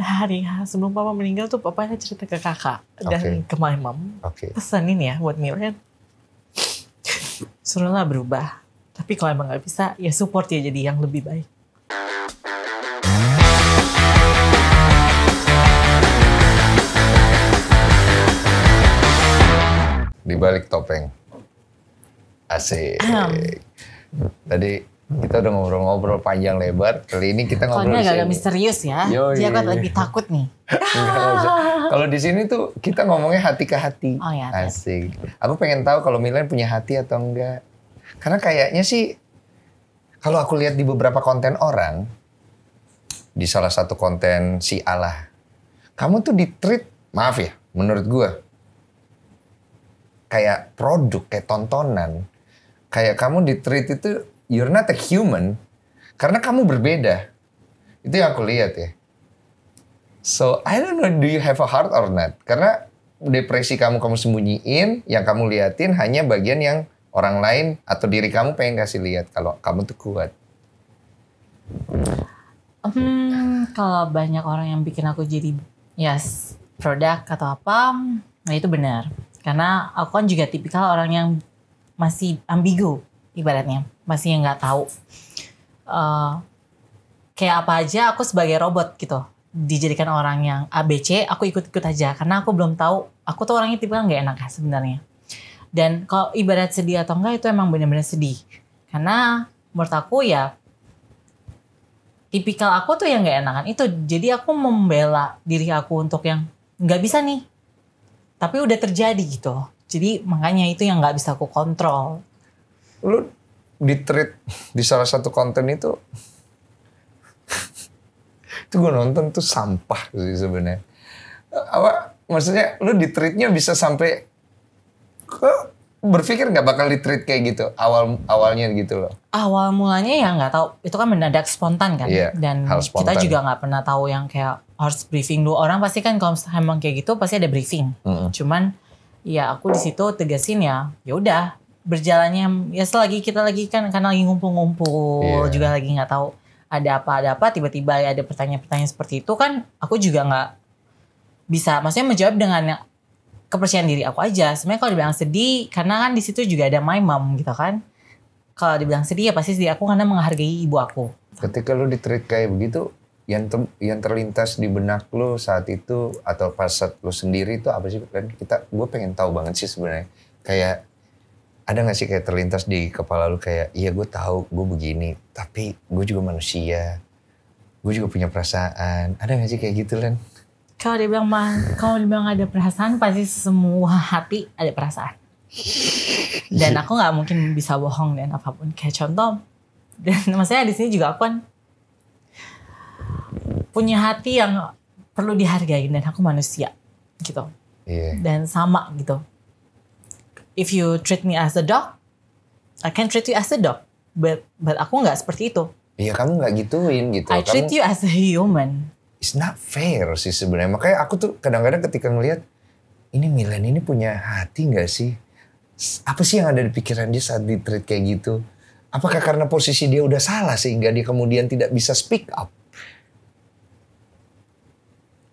hari sebelum papa meninggal tuh papa papanya cerita ke kakak dan ke my mom okay. ini ya buat Mirren suruhlah berubah tapi kalau emang nggak bisa ya support ya jadi yang lebih baik di balik topeng asik tadi kita udah ngobrol-ngobrol panjang lebar. Kali ini kita ngobrol Soalnya agak misterius ya. Yoi. Dia kan lebih takut nih. kalau di sini tuh kita ngomongnya hati ke hati. Oh ya. Asik. Aku pengen tahu kalau Milan punya hati atau enggak. Karena kayaknya sih kalau aku lihat di beberapa konten orang di salah satu konten si Allah. Kamu tuh di treat maaf ya, menurut gua kayak produk, kayak tontonan. Kayak kamu di treat itu you're not a human karena kamu berbeda. Itu yang aku lihat ya. So I don't know do you have a heart or not? Karena depresi kamu kamu sembunyiin, yang kamu liatin hanya bagian yang orang lain atau diri kamu pengen kasih lihat kalau kamu tuh kuat. Hmm, kalau banyak orang yang bikin aku jadi yes produk atau apa, nah itu benar. Karena aku kan juga tipikal orang yang masih ambigu ibaratnya masih yang nggak tahu uh, kayak apa aja aku sebagai robot gitu dijadikan orang yang ABC aku ikut-ikut aja karena aku belum tahu aku tuh orangnya tipe nggak enak ya sebenarnya dan kalau ibarat sedih atau enggak itu emang benar-benar sedih karena menurut aku ya tipikal aku tuh yang nggak enakan itu jadi aku membela diri aku untuk yang nggak bisa nih tapi udah terjadi gitu jadi makanya itu yang nggak bisa aku kontrol lu di treat di salah satu konten itu itu gue nonton tuh sampah sih sebenarnya apa maksudnya lu di treatnya bisa sampai ke berpikir nggak bakal di treat kayak gitu awal awalnya gitu loh awal mulanya ya nggak tahu itu kan mendadak spontan kan yeah, dan hal spontan. kita juga nggak pernah tahu yang kayak harus briefing dulu orang pasti kan kalau emang kayak gitu pasti ada briefing mm -hmm. cuman ya aku di situ tegasin ya ya udah berjalannya ya selagi kita lagi kan karena lagi ngumpul-ngumpul yeah. juga lagi nggak tahu ada apa ada apa tiba-tiba ya ada pertanyaan-pertanyaan seperti itu kan aku juga nggak bisa maksudnya menjawab dengan kepercayaan diri aku aja sebenarnya kalau dibilang sedih karena kan di situ juga ada my mom gitu kan kalau dibilang sedih ya pasti sedih aku karena menghargai ibu aku ketika lu diterik kayak begitu yang ter, yang terlintas di benak lu saat itu atau pas saat lu sendiri itu apa sih kan kita gue pengen tahu banget sih sebenarnya kayak ada gak sih kayak terlintas di kepala lu kayak iya gue tahu gue begini tapi gue juga manusia gue juga punya perasaan ada gak sih kayak gitu Len? Kalau bilang mah, kalau dia bilang ada perasaan pasti semua hati ada perasaan. Dan aku nggak mungkin bisa bohong dan apapun kayak contoh. Dan maksudnya di sini juga aku kan punya hati yang perlu dihargai dan aku manusia gitu. Yeah. Dan sama gitu if you treat me as a dog, I can treat you as a dog. But but aku nggak seperti itu. Iya kamu nggak gituin gitu. I kamu, treat you as a human. It's not fair sih sebenarnya. Makanya aku tuh kadang-kadang ketika ngelihat ini Milan ini punya hati nggak sih? Apa sih yang ada di pikiran dia saat di treat kayak gitu? Apakah karena posisi dia udah salah sehingga dia kemudian tidak bisa speak up?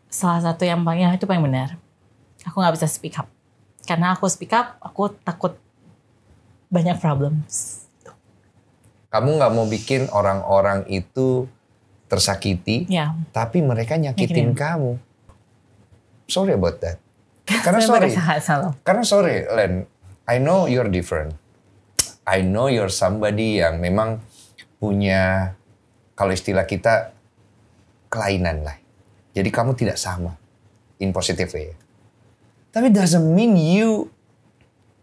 Salah satu yang paling itu paling benar. Aku nggak bisa speak up karena aku speak up, aku takut banyak problems. Kamu nggak mau bikin orang-orang itu tersakiti, ya. tapi mereka nyakitin, nyakitin kamu. Sorry about that. Karena sorry, karena sorry, Len. I know you're different. I know you're somebody yang memang punya kalau istilah kita kelainan lah. Jadi kamu tidak sama in positive way. Tapi doesn't mean you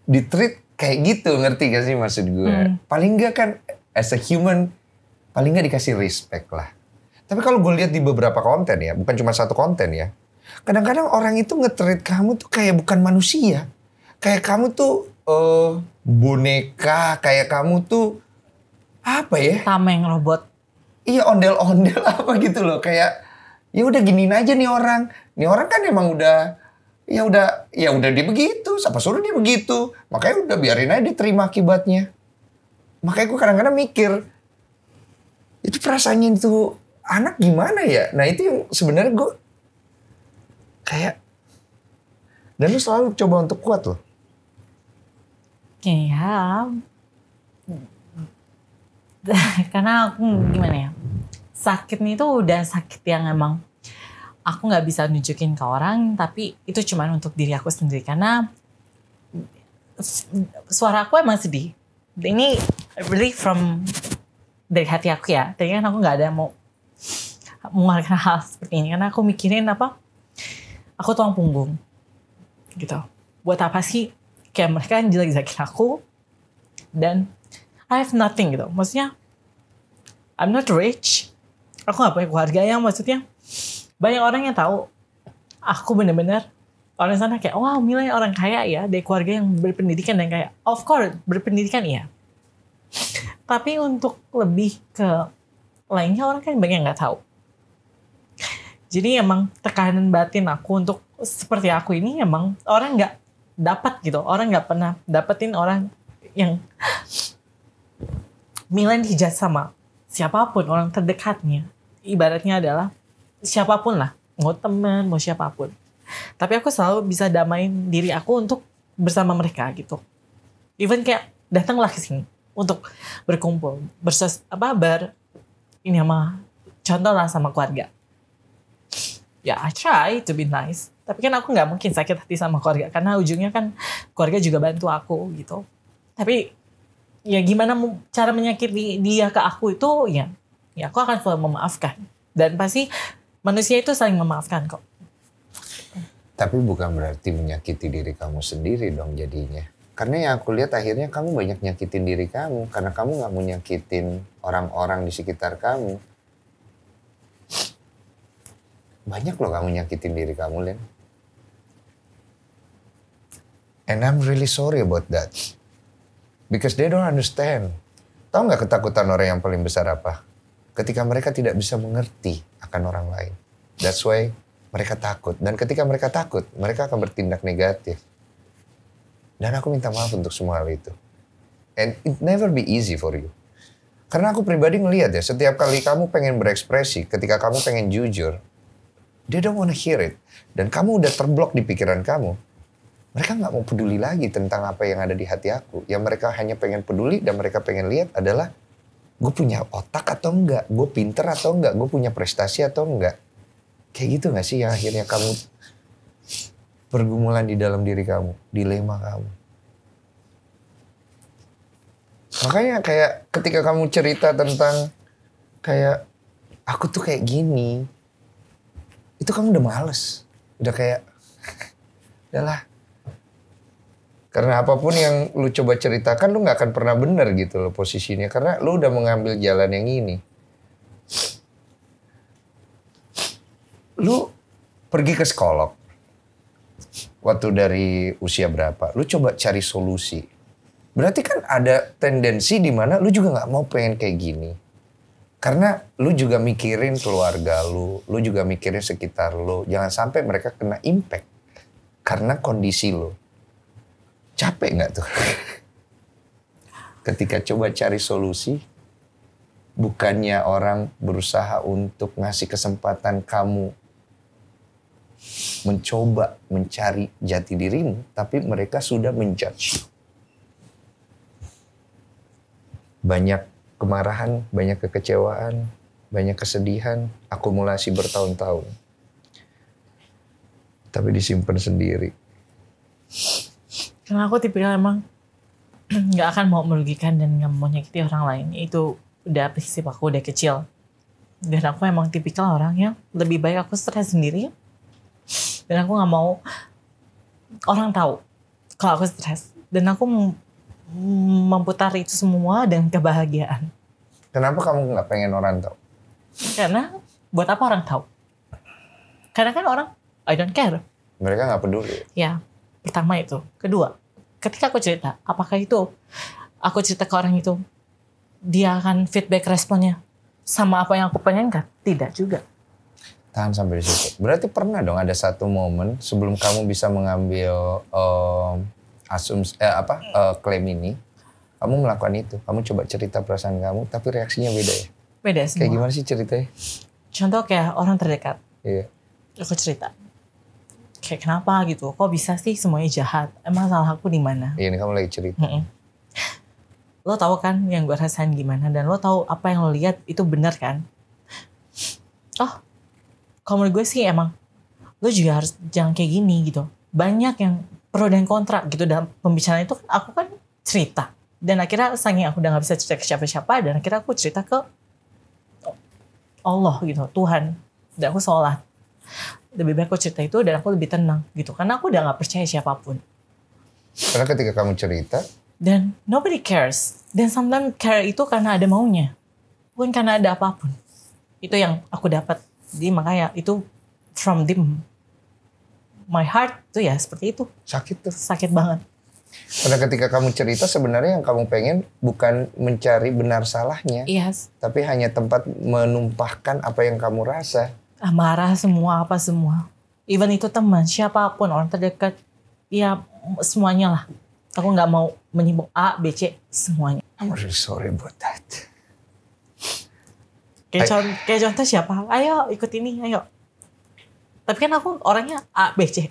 di treat kayak gitu, ngerti gak sih maksud gue? Hmm. Paling gak kan as a human, paling gak dikasih respect lah. Tapi kalau gue lihat di beberapa konten ya, bukan cuma satu konten ya. Kadang-kadang orang itu ngetreat kamu tuh kayak bukan manusia. Kayak kamu tuh uh, boneka, kayak kamu tuh apa ya? Tameng robot. Iya ondel-ondel apa gitu loh. Kayak ya udah gini aja nih orang. Nih orang kan emang udah ya udah ya udah dia begitu siapa suruh dia begitu makanya udah biarin aja diterima akibatnya makanya gue kadang-kadang mikir itu perasaannya itu anak gimana ya nah itu yang sebenarnya gue kayak dan lu selalu coba untuk kuat loh ya karena aku gimana ya sakitnya itu udah sakit yang emang aku nggak bisa nunjukin ke orang tapi itu cuman untuk diri aku sendiri karena suara aku emang sedih ini really from dari hati aku ya Tapi kan aku nggak ada mau mengeluarkan hal seperti ini karena aku mikirin apa aku tuang punggung gitu buat apa sih kayak mereka yang jelek-jelekin aku dan I have nothing gitu maksudnya I'm not rich aku nggak punya keluarga yang maksudnya banyak orang yang tahu aku benar-benar orang sana kayak wow Mila orang kaya ya dari keluarga yang berpendidikan dan kayak of course berpendidikan iya tapi untuk lebih ke lainnya orang kan banyak nggak tahu jadi emang tekanan batin aku untuk seperti aku ini emang orang nggak dapat gitu orang nggak pernah dapetin orang yang Milan hijaz sama siapapun orang terdekatnya ibaratnya adalah siapapun lah mau teman mau siapapun tapi aku selalu bisa damain diri aku untuk bersama mereka gitu even kayak datanglah ke sini untuk berkumpul berses apa ber ini sama contoh lah sama keluarga ya yeah, I try to be nice tapi kan aku nggak mungkin sakit hati sama keluarga karena ujungnya kan keluarga juga bantu aku gitu tapi ya gimana cara menyakiti dia ke aku itu ya ya aku akan selalu memaafkan dan pasti Manusia itu saling memaafkan kok. Tapi bukan berarti menyakiti diri kamu sendiri dong jadinya. Karena yang aku lihat akhirnya kamu banyak nyakitin diri kamu. Karena kamu gak mau nyakitin orang-orang di sekitar kamu. Banyak loh kamu nyakitin diri kamu, Len. And I'm really sorry about that. Because they don't understand. Tahu gak ketakutan orang yang paling besar apa? Ketika mereka tidak bisa mengerti akan orang lain. That's why mereka takut. Dan ketika mereka takut, mereka akan bertindak negatif. Dan aku minta maaf untuk semua hal itu. And it never be easy for you. Karena aku pribadi ngeliat ya, setiap kali kamu pengen berekspresi, ketika kamu pengen jujur, they don't wanna hear it. Dan kamu udah terblok di pikiran kamu, mereka nggak mau peduli lagi tentang apa yang ada di hati aku. Yang mereka hanya pengen peduli dan mereka pengen lihat adalah gue punya otak atau enggak, gue pinter atau enggak, gue punya prestasi atau enggak. Kayak gitu gak sih yang akhirnya kamu pergumulan di dalam diri kamu, dilema kamu. Makanya kayak ketika kamu cerita tentang kayak aku tuh kayak gini, itu kamu udah males. Udah kayak, udahlah karena apapun yang lu coba ceritakan lu nggak akan pernah benar gitu loh posisinya karena lu udah mengambil jalan yang ini. Lu pergi ke psikolog waktu dari usia berapa? Lu coba cari solusi. Berarti kan ada tendensi di mana lu juga nggak mau pengen kayak gini. Karena lu juga mikirin keluarga lu, lu juga mikirin sekitar lu. Jangan sampai mereka kena impact karena kondisi lu. Capek nggak tuh? Ketika coba cari solusi, bukannya orang berusaha untuk ngasih kesempatan kamu mencoba mencari jati dirimu, tapi mereka sudah menjudge. Banyak kemarahan, banyak kekecewaan, banyak kesedihan, akumulasi bertahun-tahun. Tapi disimpan sendiri karena aku tipikal emang nggak akan mau merugikan dan nggak mau nyakiti orang lain itu udah prinsip aku udah kecil dan aku emang tipikal orang yang lebih baik aku stres sendiri dan aku nggak mau orang tahu kalau aku stres dan aku memutar itu semua dengan kebahagiaan kenapa kamu nggak pengen orang tahu karena buat apa orang tahu karena kan orang I don't care mereka nggak peduli ya Pertama itu. Kedua, ketika aku cerita, apakah itu aku cerita ke orang itu, dia akan feedback responnya sama apa yang aku pengen kan Tidak juga. Tahan sampai di situ. Berarti pernah dong ada satu momen sebelum kamu bisa mengambil um, asums eh, apa uh, klaim ini, kamu melakukan itu, kamu coba cerita perasaan kamu, tapi reaksinya beda ya. Beda semua. Kayak gimana sih ceritanya? Contoh kayak orang terdekat. Iya. Aku cerita kayak kenapa gitu kok bisa sih semuanya jahat emang salah aku di mana iya ini kamu lagi cerita mm -mm. lo tau kan yang gue rasain gimana dan lo tau apa yang lo lihat itu benar kan oh kamu menurut gue sih emang lo juga harus jangan kayak gini gitu banyak yang pro dan kontra gitu dalam pembicaraan itu kan aku kan cerita dan akhirnya saking aku udah nggak bisa cerita ke siapa-siapa dan akhirnya aku cerita ke Allah gitu Tuhan dan aku sholat lebih baik aku cerita itu dan aku lebih tenang gitu karena aku udah nggak percaya siapapun karena ketika kamu cerita dan nobody cares dan sometimes care itu karena ada maunya bukan karena ada apapun itu yang aku dapat jadi makanya itu from deep my heart tuh ya seperti itu sakit tuh sakit banget karena ketika kamu cerita sebenarnya yang kamu pengen bukan mencari benar salahnya, yes. tapi hanya tempat menumpahkan apa yang kamu rasa. Ah, marah semua apa semua even itu teman siapapun orang terdekat ya semuanya lah aku nggak mau menyibuk A B C semuanya I'm really sorry about that kayak, I... contoh, kayak contoh siapa ayo ikut ini ayo tapi kan aku orangnya A B C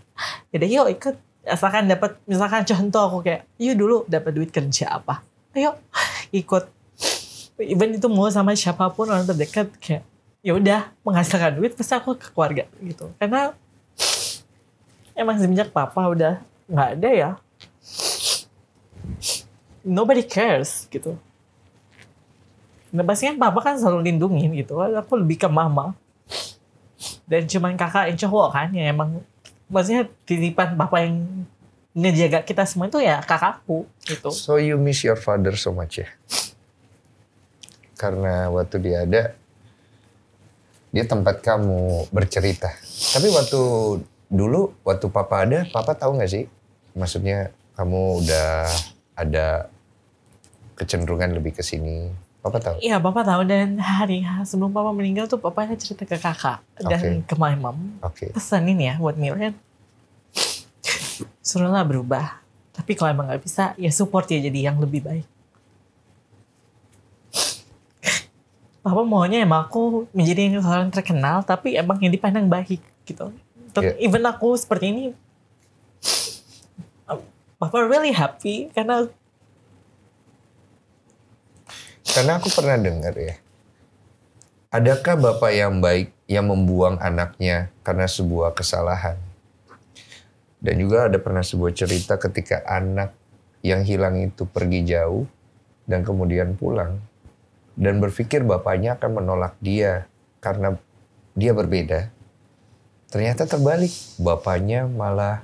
jadi yuk ikut asalkan dapat misalkan contoh aku kayak yuk dulu dapat duit kerja apa ayo ikut even itu mau sama siapapun orang terdekat kayak ya udah menghasilkan duit pasti aku ke keluarga gitu karena emang semenjak papa udah nggak ada ya nobody cares gitu nah pasti papa kan selalu lindungin gitu aku lebih ke mama dan cuman kakak yang cowok kan yang emang maksudnya titipan papa yang ngejaga kita semua itu ya kakakku gitu so you miss your father so much ya karena waktu dia ada dia tempat kamu bercerita. Tapi waktu dulu waktu papa ada, papa tahu nggak sih? Maksudnya kamu udah ada kecenderungan lebih ke sini. Papa tahu? Iya, papa tahu dan hari sebelum papa meninggal tuh papa cerita ke kakak dan ke my mom. Okay. ini ya buat Miran. Suruhlah berubah. Tapi kalau emang nggak bisa, ya support ya jadi yang lebih baik. Papa maunya emang aku menjadi seorang terkenal tapi emang yang dipandang baik gitu. Yeah. Even aku seperti ini, Papa really happy karena karena aku pernah dengar ya, adakah bapak yang baik yang membuang anaknya karena sebuah kesalahan? Dan juga ada pernah sebuah cerita ketika anak yang hilang itu pergi jauh dan kemudian pulang dan berpikir bapaknya akan menolak dia karena dia berbeda. Ternyata terbalik, bapaknya malah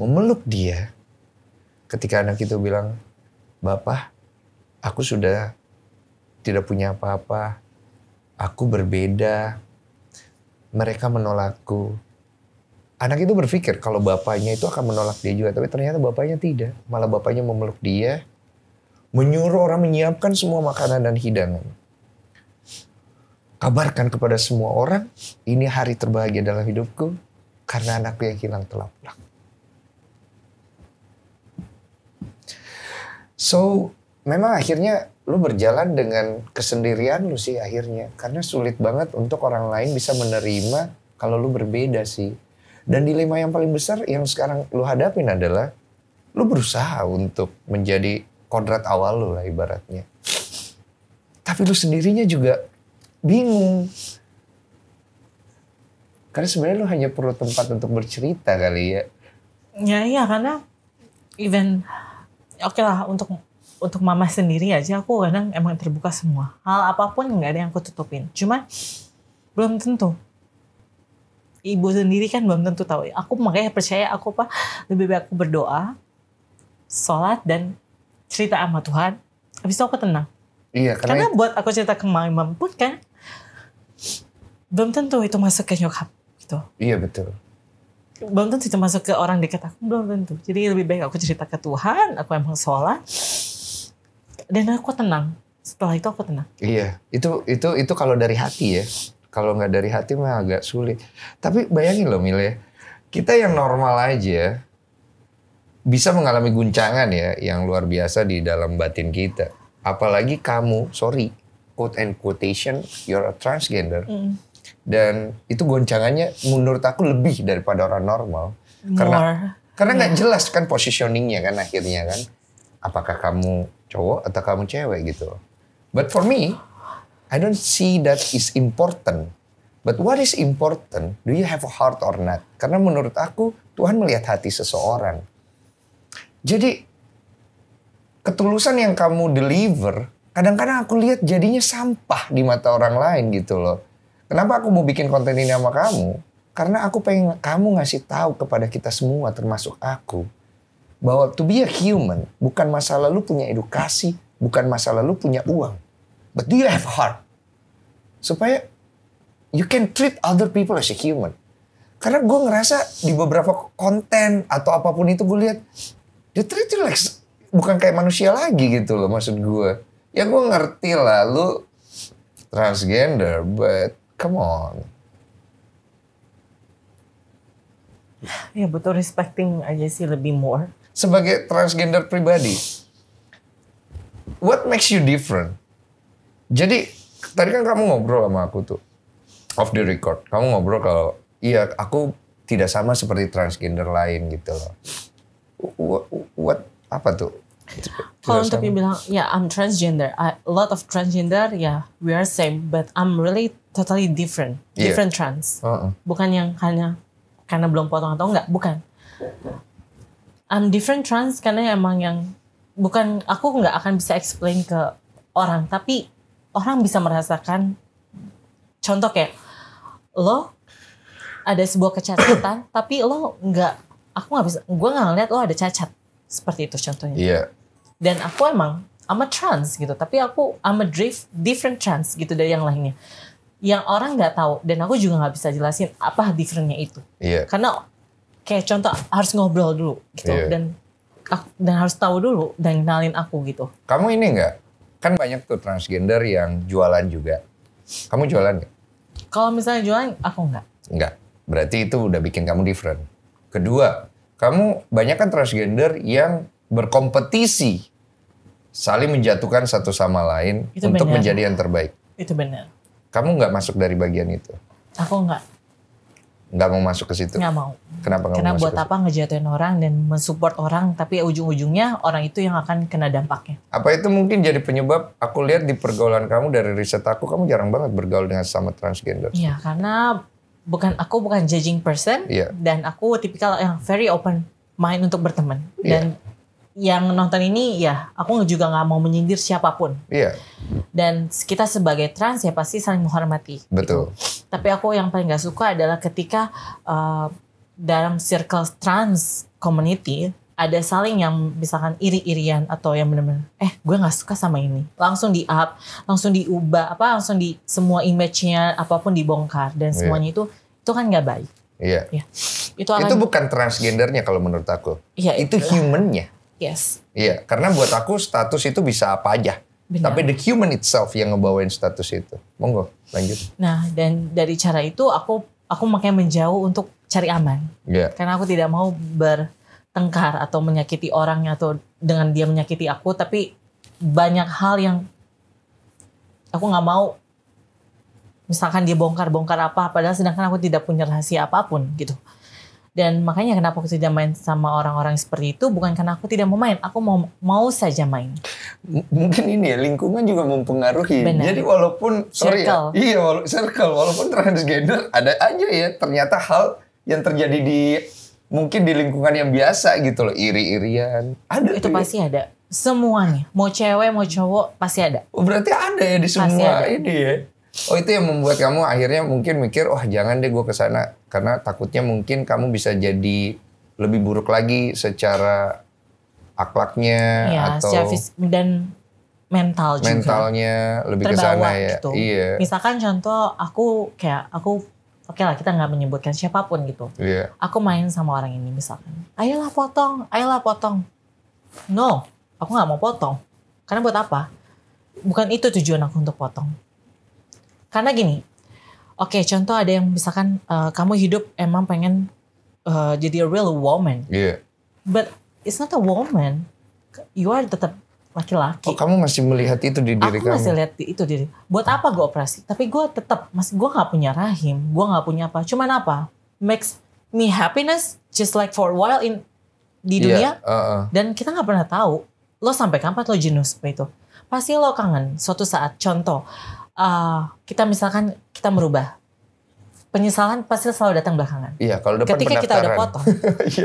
memeluk dia. Ketika anak itu bilang, "Bapak, aku sudah tidak punya apa-apa. Aku berbeda. Mereka menolakku." Anak itu berpikir kalau bapaknya itu akan menolak dia juga, tapi ternyata bapaknya tidak. Malah bapaknya memeluk dia menyuruh orang menyiapkan semua makanan dan hidangan. Kabarkan kepada semua orang, ini hari terbahagia dalam hidupku karena anakku yang hilang telah pulang. So, memang akhirnya lu berjalan dengan kesendirian lu sih akhirnya. Karena sulit banget untuk orang lain bisa menerima kalau lu berbeda sih. Dan dilema yang paling besar yang sekarang lu hadapin adalah lu berusaha untuk menjadi kodrat awal lu lah ibaratnya. Tapi lu sendirinya juga bingung. Karena sebenarnya lu hanya perlu tempat untuk bercerita kali ya. Ya iya karena even oke okay lah untuk untuk mama sendiri aja aku kadang emang terbuka semua hal apapun nggak ada yang aku tutupin. Cuma belum tentu ibu sendiri kan belum tentu tahu. Aku makanya percaya aku pak lebih baik aku berdoa, sholat dan cerita sama Tuhan, habis itu aku tenang. Iya, karena, karena buat aku cerita ke mama pun kan belum tentu itu masuk ke nyokap gitu. Iya betul. Belum tentu itu masuk ke orang dekat aku, belum tentu. Jadi lebih baik aku cerita ke Tuhan, aku emang sholat dan aku tenang. Setelah itu aku tenang. Iya, itu itu itu kalau dari hati ya. Kalau nggak dari hati mah agak sulit. Tapi bayangin loh Mile, ya. kita yang normal aja bisa mengalami guncangan ya yang luar biasa di dalam batin kita. Apalagi kamu, sorry, quote and quotation, you're a transgender. Mm. Dan itu goncangannya menurut aku lebih daripada orang normal. More. Karena karena nggak yeah. jelas kan positioningnya kan akhirnya kan. Apakah kamu cowok atau kamu cewek gitu. But for me, I don't see that is important. But what is important, do you have a heart or not? Karena menurut aku Tuhan melihat hati seseorang. Jadi ketulusan yang kamu deliver, kadang-kadang aku lihat jadinya sampah di mata orang lain gitu loh. Kenapa aku mau bikin konten ini sama kamu? Karena aku pengen kamu ngasih tahu kepada kita semua termasuk aku bahwa to be a human bukan masa lalu punya edukasi, bukan masa lalu punya uang. But do you have heart? Supaya you can treat other people as a human. Karena gue ngerasa di beberapa konten atau apapun itu gue lihat dia tuh like bukan kayak manusia lagi gitu loh maksud gue ya gue ngerti lah lu transgender but come on ya butuh respecting aja sih lebih more sebagai transgender pribadi what makes you different jadi tadi kan kamu ngobrol sama aku tuh off the record kamu ngobrol kalau iya aku tidak sama seperti transgender lain gitu loh what, what apa tuh? Kalau untuk bilang, ya yeah, I'm transgender. I, a lot of transgender, ya yeah, we are same, but I'm really totally different, yeah. different trans. Uh -uh. Bukan yang hanya karena belum potong atau enggak, bukan. I'm different trans karena emang yang bukan aku nggak akan bisa explain ke orang, tapi orang bisa merasakan. Contoh kayak lo ada sebuah kecacatan, tapi lo nggak aku nggak bisa gue nggak ngeliat lo oh, ada cacat seperti itu contohnya yeah. dan aku emang I'm a trans gitu tapi aku I'm a different trans gitu dari yang lainnya yang orang nggak tahu dan aku juga nggak bisa jelasin apa differentnya itu yeah. karena kayak contoh harus ngobrol dulu gitu yeah. dan dan harus tahu dulu dan kenalin aku gitu kamu ini nggak kan banyak tuh transgender yang jualan juga kamu jualan nggak kalau misalnya jualan aku nggak nggak berarti itu udah bikin kamu different kedua kamu banyak kan transgender yang berkompetisi saling menjatuhkan satu sama lain itu untuk benar. menjadi yang terbaik. Itu benar. Kamu nggak masuk dari bagian itu. Aku nggak. Nggak mau masuk ke situ. Nggak mau. Kenapa nggak mau Karena buat apa ngejatuhin orang dan mensupport orang, tapi ujung-ujungnya orang itu yang akan kena dampaknya. Apa itu mungkin jadi penyebab? Aku lihat di pergaulan kamu dari riset aku, kamu jarang banget bergaul dengan sama transgender. Iya, karena bukan aku bukan judging person yeah. dan aku tipikal yang very open mind untuk berteman iya. dan yeah. yang nonton ini ya aku juga nggak mau menyindir siapapun yeah. dan kita sebagai trans ya pasti saling menghormati betul gitu. tapi aku yang paling nggak suka adalah ketika uh, dalam circle trans community ada saling yang misalkan iri-irian atau yang benar-benar eh gue nggak suka sama ini langsung di up langsung diubah apa langsung di semua image-nya apapun dibongkar dan iya. semuanya yeah. itu itu kan nggak baik. Iya. Ya. Itu, akan, itu bukan transgendernya kalau menurut aku. Iya. Itu itulah. humannya. Yes. Iya, karena buat aku status itu bisa apa aja. Benar. Tapi the human itself yang ngebawain status itu. Monggo, lanjut. Nah, dan dari cara itu aku aku makanya menjauh untuk cari aman. Yeah. Karena aku tidak mau bertengkar atau menyakiti orangnya atau dengan dia menyakiti aku, tapi banyak hal yang aku nggak mau misalkan dia bongkar-bongkar apa padahal sedangkan aku tidak punya rahasia apapun gitu dan makanya kenapa aku tidak main sama orang-orang seperti itu bukan karena aku tidak mau main aku mau mau saja main M mungkin ini ya lingkungan juga mempengaruhi Benar. jadi walaupun sorry ya iya wala circle walaupun transgender ada aja ya ternyata hal yang terjadi di mungkin di lingkungan yang biasa gitu loh iri-irian ada itu ya. pasti ya? ada semuanya mau cewek mau cowok pasti ada oh, berarti ada ya di semua ini ya Oh itu yang membuat kamu akhirnya mungkin mikir, wah oh, jangan deh gue kesana karena takutnya mungkin kamu bisa jadi lebih buruk lagi secara akhlaknya ya, atau fisik dan mental juga. Mentalnya lebih ke sana ya. Gitu. Iya. Misalkan contoh aku kayak aku oke okay lah kita nggak menyebutkan siapapun gitu. Iya. Aku main sama orang ini misalkan. Ayolah potong, ayolah potong. No, aku nggak mau potong. Karena buat apa? Bukan itu tujuan aku untuk potong karena gini, oke okay, contoh ada yang misalkan uh, kamu hidup emang pengen uh, jadi a real woman. Yeah. But it's not a woman. You are tetap laki-laki. Oh, kamu masih melihat itu di diri aku kamu? Aku masih lihat itu diri. Buat apa gue operasi? Tapi gue tetap masih gue nggak punya rahim, gue nggak punya apa. Cuman apa? Makes me happiness just like for a while in di iya, dunia. Yeah, uh -uh. Dan kita nggak pernah tahu lo sampai kapan lo jenuh seperti itu. Pasti lo kangen suatu saat. Contoh, Ah, kita misalkan kita merubah penyesalan pasti selalu datang belakangan. Iya, kalau depan Ketika kita udah potong.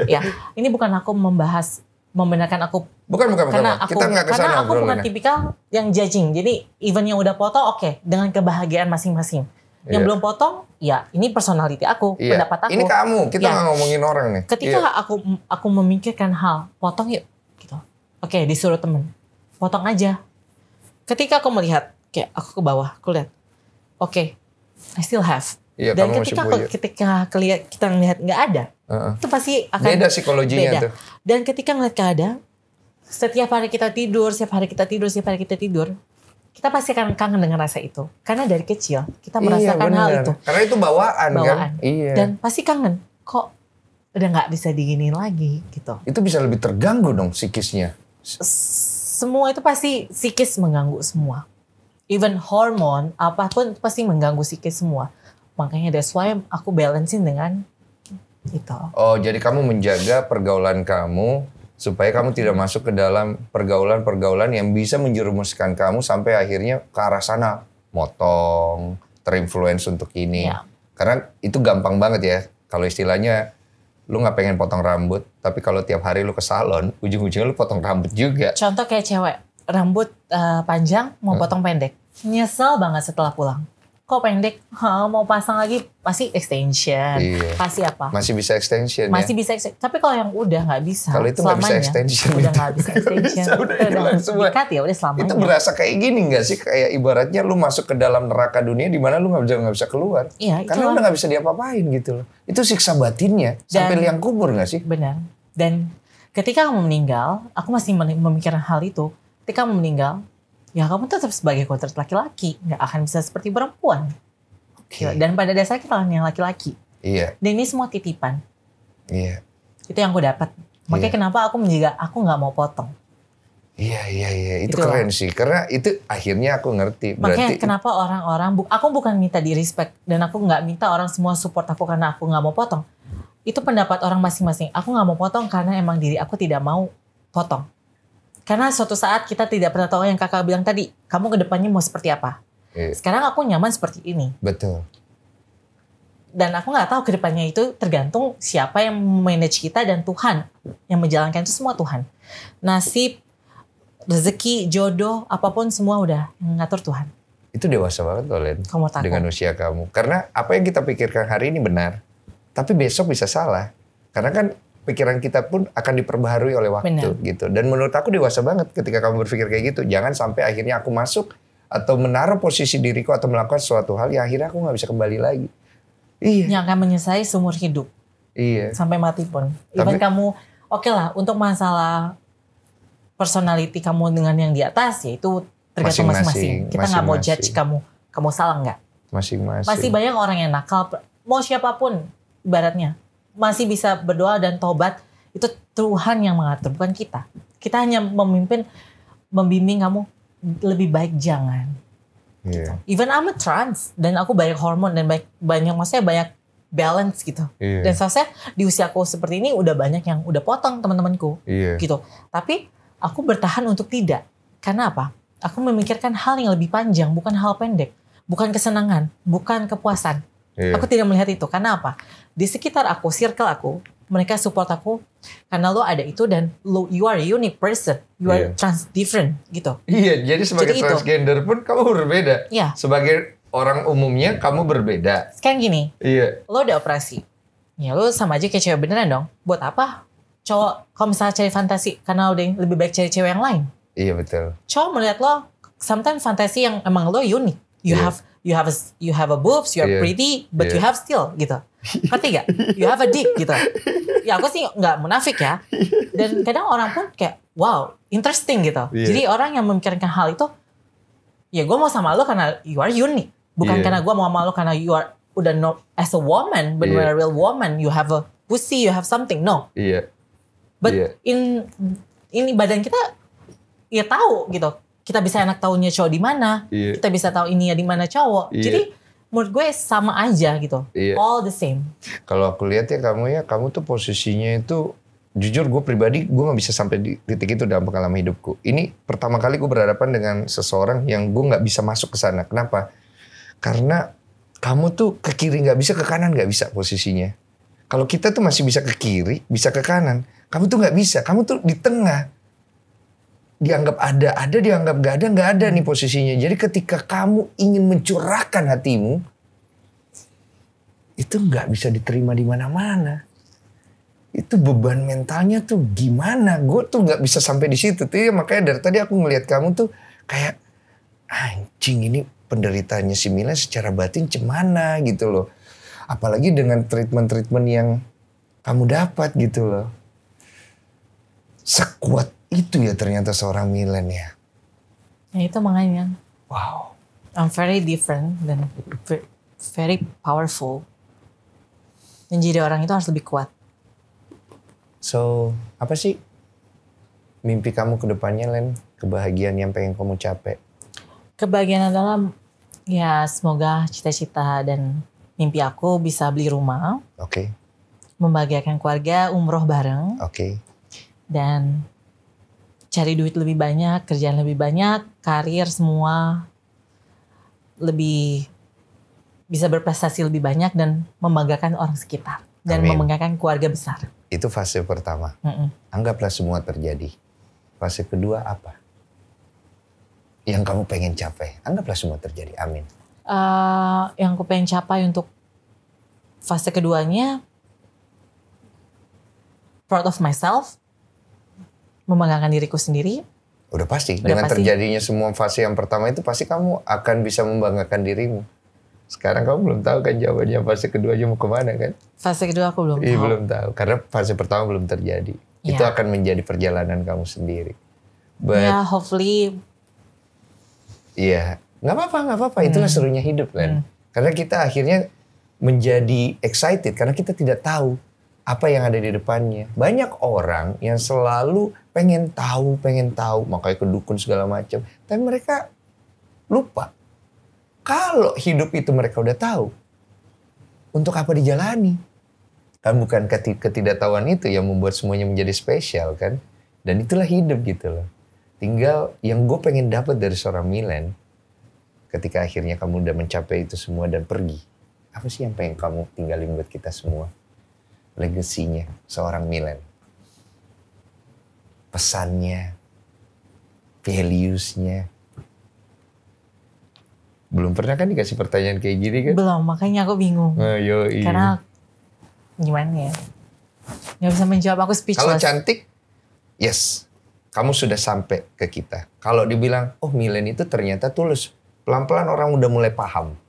ya, ini bukan aku membahas membenarkan aku. Bukan bukan karena bukan. Aku, kita nggak kesana Karena aku bukan tipikal yang judging. Jadi event yang udah potong oke okay, dengan kebahagiaan masing-masing. Yang yeah. belum potong, ya ini personality aku, yeah. pendapat aku. Ini kamu, kita iya. nggak ya. ngomongin orang nih. Ketika yeah. aku aku memikirkan hal, potong yuk, gitu. Oke, okay, disuruh temen, potong aja. Ketika aku melihat kayak aku ke bawah aku lihat oke okay, I still have Iya, dan ketika masih ketika kelihat kita ngelihat nggak ada uh-uh. itu pasti akan beda psikologinya beda. tuh dan ketika ngelihat nggak ada setiap hari kita tidur setiap hari kita tidur setiap hari kita tidur kita pasti akan kangen dengan rasa itu karena dari kecil kita iya, merasakan iya, hal itu karena itu bawaan, kan? bawaan. kan iya. dan pasti kangen kok udah nggak bisa diginiin lagi gitu itu bisa lebih terganggu dong psikisnya semua itu pasti psikis mengganggu semua even hormon apapun pasti mengganggu psikis semua makanya that's why aku balancing dengan itu oh jadi kamu menjaga pergaulan kamu supaya kamu tidak hmm. masuk ke dalam pergaulan-pergaulan yang bisa menjerumuskan kamu sampai akhirnya ke arah sana motong terinfluence untuk ini ya. karena itu gampang banget ya kalau istilahnya lu nggak pengen potong rambut tapi kalau tiap hari lu ke salon ujung-ujungnya lu potong rambut juga contoh kayak cewek rambut uh, panjang mau potong pendek. Nyesel banget setelah pulang. Kok pendek? Ha, mau pasang lagi pasti extension. Iya. Pasti apa? Masih bisa extension Masih ya? bisa extension. Tapi kalau yang udah nggak bisa. Kalau itu nggak bisa extension. Udah nggak bisa extension. bisa, udah Dikat ya udah selamanya. Itu berasa kayak gini nggak sih? Kayak ibaratnya lu masuk ke dalam neraka dunia di mana lu nggak bisa nggak bisa keluar. Iya. Karena udah nggak bisa diapa-apain gitu loh. Itu siksa batinnya. Dan, sampai liang kubur nggak sih? Benar. Dan ketika kamu meninggal, aku masih memikirkan hal itu ketika kamu meninggal, ya kamu tetap sebagai kodrat laki-laki, nggak akan bisa seperti perempuan. Okay. Gitu. Dan pada dasarnya kita yang laki-laki. Iya. Dan ini semua titipan. Iya. Itu yang aku dapat. Makanya iya. kenapa aku menjaga, aku nggak mau potong. Iya iya iya itu, itu keren sih karena itu akhirnya aku ngerti. Berarti Makanya kenapa orang-orang aku bukan minta di respect dan aku nggak minta orang semua support aku karena aku nggak mau potong. Itu pendapat orang masing-masing. Aku nggak mau potong karena emang diri aku tidak mau potong. Karena suatu saat kita tidak pernah tahu yang kakak bilang tadi, kamu ke depannya mau seperti apa. Iya. Sekarang aku nyaman seperti ini. Betul. Dan aku nggak tahu ke depannya itu tergantung siapa yang manage kita dan Tuhan yang menjalankan itu semua Tuhan. Nasib, rezeki, jodoh, apapun semua udah ngatur Tuhan. Itu dewasa banget loh Len. Kamu takut. Dengan usia kamu. Karena apa yang kita pikirkan hari ini benar. Tapi besok bisa salah. Karena kan pikiran kita pun akan diperbaharui oleh waktu Benar. gitu. Dan menurut aku dewasa banget ketika kamu berpikir kayak gitu. Jangan sampai akhirnya aku masuk atau menaruh posisi diriku atau melakukan suatu hal yang akhirnya aku nggak bisa kembali lagi. Iya. Yang akan menyesai seumur hidup. Iya. Sampai mati pun. Even kamu oke okay lah untuk masalah personality kamu dengan yang di atas ya itu tergantung masing-masing. Kita nggak mau judge kamu kamu salah nggak. Masing-masing. Masih banyak orang yang nakal. Mau siapapun ibaratnya masih bisa berdoa dan tobat itu Tuhan yang mengatur bukan kita kita hanya memimpin membimbing kamu lebih baik jangan gitu. yeah. even I'm a trans dan aku banyak hormon dan banyak banyak maksudnya banyak balance gitu yeah. dan saya di usiaku seperti ini udah banyak yang udah potong teman-temanku yeah. gitu tapi aku bertahan untuk tidak karena apa aku memikirkan hal yang lebih panjang bukan hal pendek bukan kesenangan bukan kepuasan Yeah. Aku tidak melihat itu karena apa? Di sekitar aku, circle aku, mereka support aku karena lo ada itu dan lo you are a unique person, you are yeah. trans different gitu. Iya, yeah, jadi sebagai jadi transgender itu. pun kamu berbeda. Iya. Yeah. Sebagai orang umumnya kamu berbeda. Sekarang gini. Iya. Yeah. Lo udah operasi. Ya lo sama aja kayak cewek beneran dong. Buat apa? Cowok kalau misalnya cari fantasi karena lo lebih baik cari cewek yang lain. Iya betul. Cowok melihat lo sometimes fantasi yang emang lo unik you yeah. have you have a you have a boobs, you're yeah. pretty, but yeah. you have still gitu. Ngerti gak? You have a dick gitu. Ya aku sih nggak munafik ya. Dan kadang orang pun kayak wow interesting gitu. Yeah. Jadi orang yang memikirkan hal itu, ya gue mau sama lo karena you are unique, bukan yeah. karena gue mau sama lo karena you are udah no as a woman, but yeah. we're a real woman, you have a pussy, you have something. No. Iya. Yeah. But yeah. in ini badan kita ya tahu gitu kita bisa enak tahunya cowok di mana, yeah. kita bisa tahu ini ya di mana cowok. Yeah. Jadi menurut gue sama aja gitu, yeah. all the same. Kalau aku lihat ya kamu ya, kamu tuh posisinya itu jujur gue pribadi gue nggak bisa sampai di titik itu dalam pengalaman hidupku. Ini pertama kali gue berhadapan dengan seseorang yang gue nggak bisa masuk ke sana. Kenapa? Karena kamu tuh ke kiri nggak bisa, ke kanan nggak bisa posisinya. Kalau kita tuh masih bisa ke kiri, bisa ke kanan. Kamu tuh nggak bisa. Kamu tuh di tengah dianggap ada, ada dianggap gak ada, gak ada nih posisinya. Jadi ketika kamu ingin mencurahkan hatimu, itu gak bisa diterima di mana-mana. Itu beban mentalnya tuh gimana? Gue tuh nggak bisa sampai di situ. Tuh, ya, makanya dari tadi aku ngelihat kamu tuh kayak anjing ini penderitanya si Mila secara batin cemana gitu loh. Apalagi dengan treatment-treatment yang kamu dapat gitu loh. Sekuat itu ya ternyata seorang Milen ya. Ya itu makanya. Wow. I'm very different dan very powerful. Dan jadi orang itu harus lebih kuat. So, apa sih mimpi kamu ke depannya, Len? Kebahagiaan yang pengen kamu capek? Kebahagiaan adalah ya semoga cita-cita dan mimpi aku bisa beli rumah. Oke. Okay. Membahagiakan keluarga, umroh bareng. Oke. Okay. Dan cari duit lebih banyak, kerjaan lebih banyak, karir semua lebih bisa berprestasi lebih banyak dan membanggakan orang sekitar dan Amin. membanggakan keluarga besar. Itu fase pertama. Mm -mm. Anggaplah semua terjadi. Fase kedua apa? Yang kamu pengen capai, anggaplah semua terjadi. Amin. Uh, yang aku pengen capai untuk fase keduanya, proud of myself membanggakan diriku sendiri? Udah pasti. Udah Dengan pasti. terjadinya semua fase yang pertama itu pasti kamu akan bisa membanggakan dirimu. Sekarang kamu belum tahu kan jawabannya fase kedua aja mau kemana kan? Fase kedua aku belum iya, tahu. Iya belum tahu karena fase pertama belum terjadi. Ya. Itu akan menjadi perjalanan kamu sendiri. But, ya hopefully. Iya nggak apa-apa nggak apa-apa itulah hmm. serunya hidup kan. Hmm. Karena kita akhirnya menjadi excited karena kita tidak tahu apa yang ada di depannya. Banyak orang yang selalu pengen tahu, pengen tahu, makanya ke dukun segala macam. Tapi mereka lupa. Kalau hidup itu mereka udah tahu, untuk apa dijalani? Kan bukan ketidaktahuan itu yang membuat semuanya menjadi spesial kan? Dan itulah hidup gitu loh. Tinggal yang gue pengen dapat dari seorang Milen, ketika akhirnya kamu udah mencapai itu semua dan pergi, apa sih yang pengen kamu tinggalin buat kita semua? Legasinya seorang Milen pesannya, values-nya. Belum pernah kan dikasih pertanyaan kayak gini kan? Belum, makanya aku bingung. Oh, yo, Karena gimana ya? Gak bisa menjawab, aku speechless. Kalau cantik, yes. Kamu sudah sampai ke kita. Kalau dibilang, oh Milen itu ternyata tulus. Pelan-pelan orang udah mulai paham.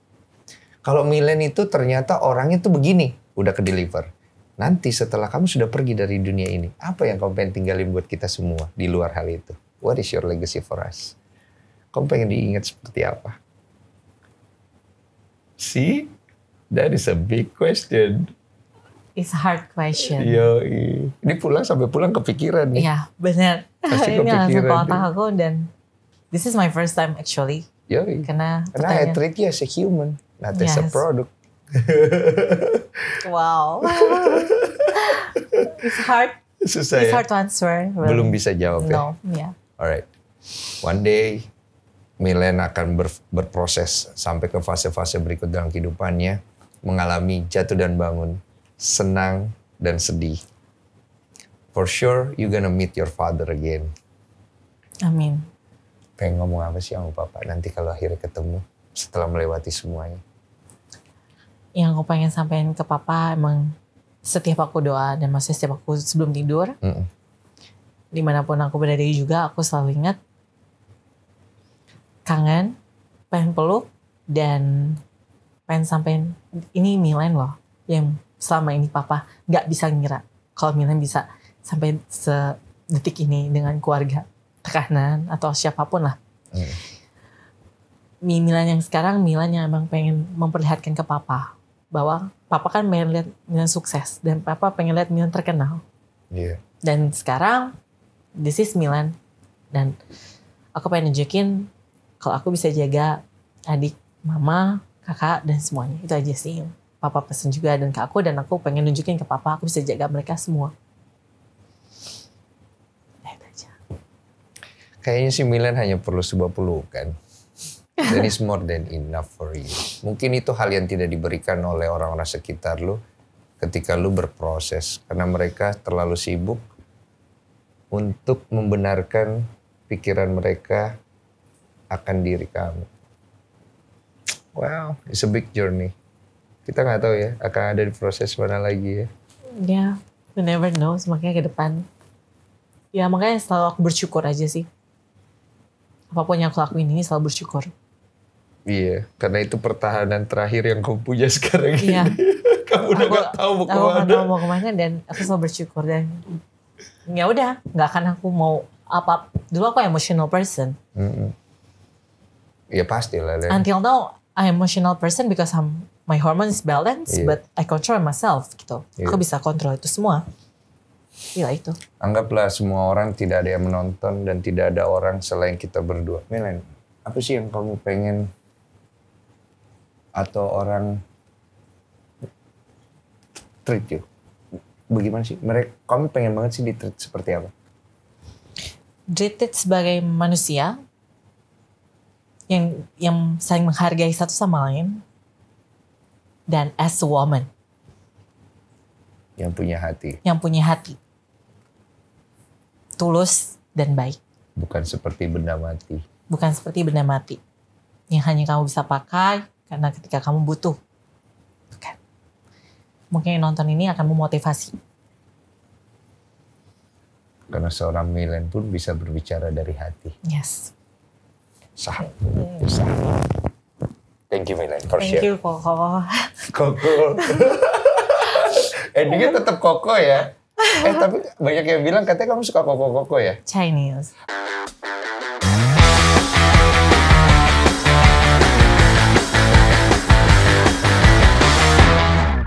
Kalau Milen itu ternyata orangnya tuh begini. Udah ke deliver nanti setelah kamu sudah pergi dari dunia ini, apa yang kamu pengen tinggalin buat kita semua di luar hal itu? What is your legacy for us? Kamu pengen diingat seperti apa? See, that is a big question. It's a hard question. Yo, ini pulang sampai pulang kepikiran nih. Iya, benar. Pasti ini langsung ke otak aku dan this is my first time actually. Yo, karena, karena I treat you as a human, not yes. as a product wow. It's hard. Susah It's ya? hard to answer. Really. Belum bisa jawab ya? No, yeah. Alright. One day, Milen akan ber, berproses sampai ke fase-fase berikut dalam kehidupannya. Mengalami jatuh dan bangun. Senang dan sedih. For sure, you gonna meet your father again. Amin. Pengen ngomong apa sih sama papa nanti kalau akhirnya ketemu setelah melewati semuanya? yang aku pengen sampaikan ke papa emang setiap aku doa dan masih setiap aku sebelum tidur mm dimanapun aku berada juga aku selalu ingat kangen pengen peluk dan pengen sampaikan ini Milen loh yang selama ini papa nggak bisa ngira kalau Milen bisa sampai sedetik ini dengan keluarga tekanan atau siapapun lah mm. Milan yang sekarang Milan yang abang pengen memperlihatkan ke papa bahwa papa kan pengen lihat Milan sukses dan papa pengen lihat Milan terkenal. Yeah. Dan sekarang this is Milan dan aku pengen nunjukin kalau aku bisa jaga adik, mama, kakak dan semuanya. Itu aja sih. Papa pesen juga dan ke aku dan aku pengen nunjukin ke papa aku bisa jaga mereka semua. Nah, Kayaknya si Milan hanya perlu sebuah pelukan. That is more than enough for you. Mungkin itu hal yang tidak diberikan oleh orang-orang sekitar lu ketika lu berproses karena mereka terlalu sibuk untuk membenarkan pikiran mereka akan diri kamu. Wow, it's a big journey. Kita nggak tahu ya akan ada di proses mana lagi ya. Ya, yeah, we never know. semakin ke depan. Ya makanya selalu aku bersyukur aja sih. Apapun yang aku lakuin ini selalu bersyukur. Iya, karena itu pertahanan terakhir yang kamu punya sekarang iya. ini. kamu udah aku, gak tahu mau kemana. Aku gak tahu mau kemana dan aku selalu bersyukur dan ya udah nggak akan aku mau apa dulu aku emotional person. Mm -hmm. Ya pasti lah. Until now I emotional person because I'm my hormones balance yeah. but I control myself gitu. Yeah. Aku bisa kontrol itu semua. Gila itu. Anggaplah semua orang tidak ada yang menonton dan tidak ada orang selain kita berdua. Milen, apa sih yang kamu pengen atau orang treat you? Bagaimana sih? Mereka, kamu pengen banget sih di treat seperti apa? Treated sebagai manusia yang yang saling menghargai satu sama lain dan as a woman yang punya hati yang punya hati tulus dan baik bukan seperti benda mati bukan seperti benda mati yang hanya kamu bisa pakai karena ketika kamu butuh, kan? Mungkin yang nonton ini akan memotivasi. Karena seorang Milen pun bisa berbicara dari hati. Yes. sah sah Thank you Milen for Thank share. you Koko. Koko. Endingnya eh, tetap Koko ya. Eh tapi banyak yang bilang katanya kamu suka Koko-Koko ya? Chinese.